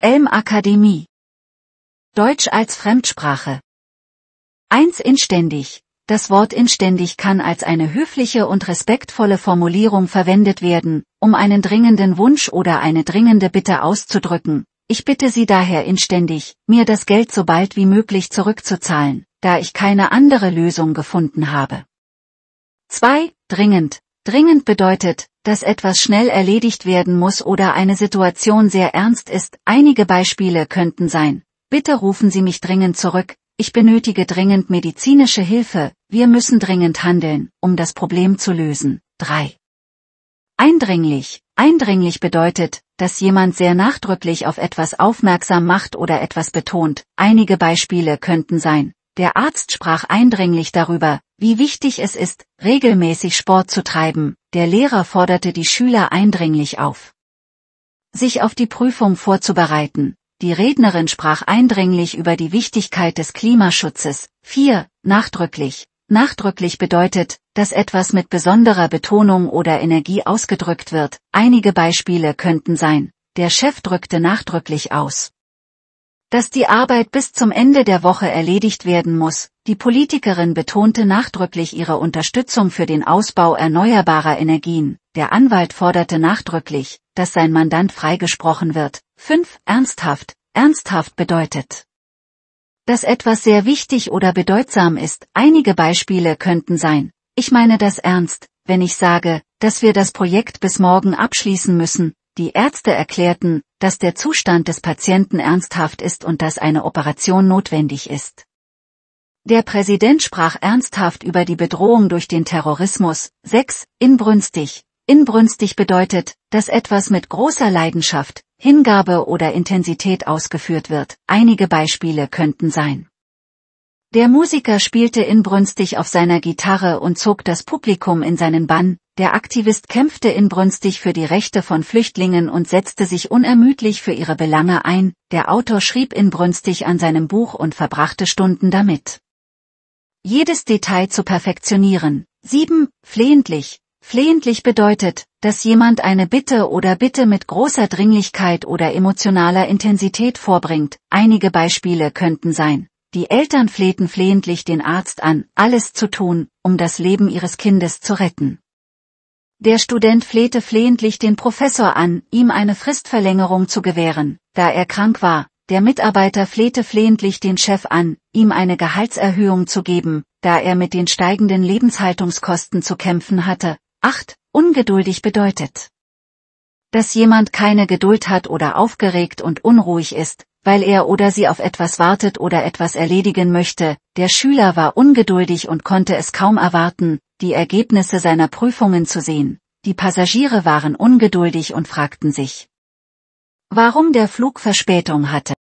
Elm Akademie. Deutsch als Fremdsprache. 1. Inständig. Das Wort inständig kann als eine höfliche und respektvolle Formulierung verwendet werden, um einen dringenden Wunsch oder eine dringende Bitte auszudrücken. Ich bitte Sie daher inständig, mir das Geld so bald wie möglich zurückzuzahlen, da ich keine andere Lösung gefunden habe. 2. Dringend. Dringend bedeutet, dass etwas schnell erledigt werden muss oder eine Situation sehr ernst ist. Einige Beispiele könnten sein. Bitte rufen Sie mich dringend zurück. Ich benötige dringend medizinische Hilfe. Wir müssen dringend handeln, um das Problem zu lösen. 3. Eindringlich. Eindringlich bedeutet, dass jemand sehr nachdrücklich auf etwas aufmerksam macht oder etwas betont. Einige Beispiele könnten sein. Der Arzt sprach eindringlich darüber, wie wichtig es ist, regelmäßig Sport zu treiben, der Lehrer forderte die Schüler eindringlich auf, sich auf die Prüfung vorzubereiten. Die Rednerin sprach eindringlich über die Wichtigkeit des Klimaschutzes. 4. Nachdrücklich. Nachdrücklich bedeutet, dass etwas mit besonderer Betonung oder Energie ausgedrückt wird. Einige Beispiele könnten sein. Der Chef drückte nachdrücklich aus, dass die Arbeit bis zum Ende der Woche erledigt werden muss. Die Politikerin betonte nachdrücklich ihre Unterstützung für den Ausbau erneuerbarer Energien. Der Anwalt forderte nachdrücklich, dass sein Mandant freigesprochen wird. 5. Ernsthaft. Ernsthaft bedeutet, dass etwas sehr wichtig oder bedeutsam ist. Einige Beispiele könnten sein. Ich meine das ernst, wenn ich sage, dass wir das Projekt bis morgen abschließen müssen, die Ärzte erklärten, dass der Zustand des Patienten ernsthaft ist und dass eine Operation notwendig ist. Der Präsident sprach ernsthaft über die Bedrohung durch den Terrorismus. 6. Inbrünstig. Inbrünstig bedeutet, dass etwas mit großer Leidenschaft, Hingabe oder Intensität ausgeführt wird. Einige Beispiele könnten sein. Der Musiker spielte inbrünstig auf seiner Gitarre und zog das Publikum in seinen Bann. Der Aktivist kämpfte inbrünstig für die Rechte von Flüchtlingen und setzte sich unermüdlich für ihre Belange ein, der Autor schrieb inbrünstig an seinem Buch und verbrachte Stunden damit. Jedes Detail zu perfektionieren. 7. Flehentlich. Flehentlich bedeutet, dass jemand eine Bitte oder Bitte mit großer Dringlichkeit oder emotionaler Intensität vorbringt. Einige Beispiele könnten sein. Die Eltern flehten flehentlich den Arzt an, alles zu tun, um das Leben ihres Kindes zu retten. Der Student flehte flehentlich den Professor an, ihm eine Fristverlängerung zu gewähren, da er krank war, der Mitarbeiter flehte flehentlich den Chef an, ihm eine Gehaltserhöhung zu geben, da er mit den steigenden Lebenshaltungskosten zu kämpfen hatte. acht, Ungeduldig bedeutet. Dass jemand keine Geduld hat oder aufgeregt und unruhig ist, weil er oder sie auf etwas wartet oder etwas erledigen möchte, der Schüler war ungeduldig und konnte es kaum erwarten, die Ergebnisse seiner Prüfungen zu sehen, die Passagiere waren ungeduldig und fragten sich, warum der Flug Verspätung hatte.